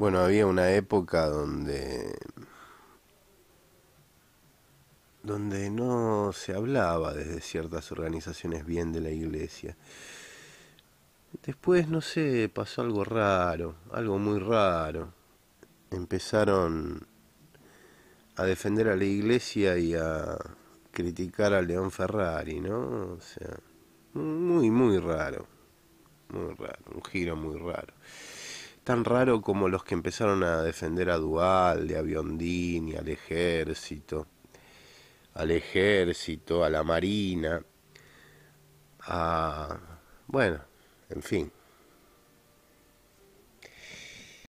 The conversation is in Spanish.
Bueno, había una época donde donde no se hablaba desde ciertas organizaciones bien de la iglesia. Después, no sé, pasó algo raro, algo muy raro. Empezaron a defender a la iglesia y a criticar al León Ferrari, ¿no? O sea, muy, muy raro. Muy raro, un giro muy raro tan raro como los que empezaron a defender a Dualde, a Biondini, al ejército, al ejército, a la marina, a... bueno, en fin.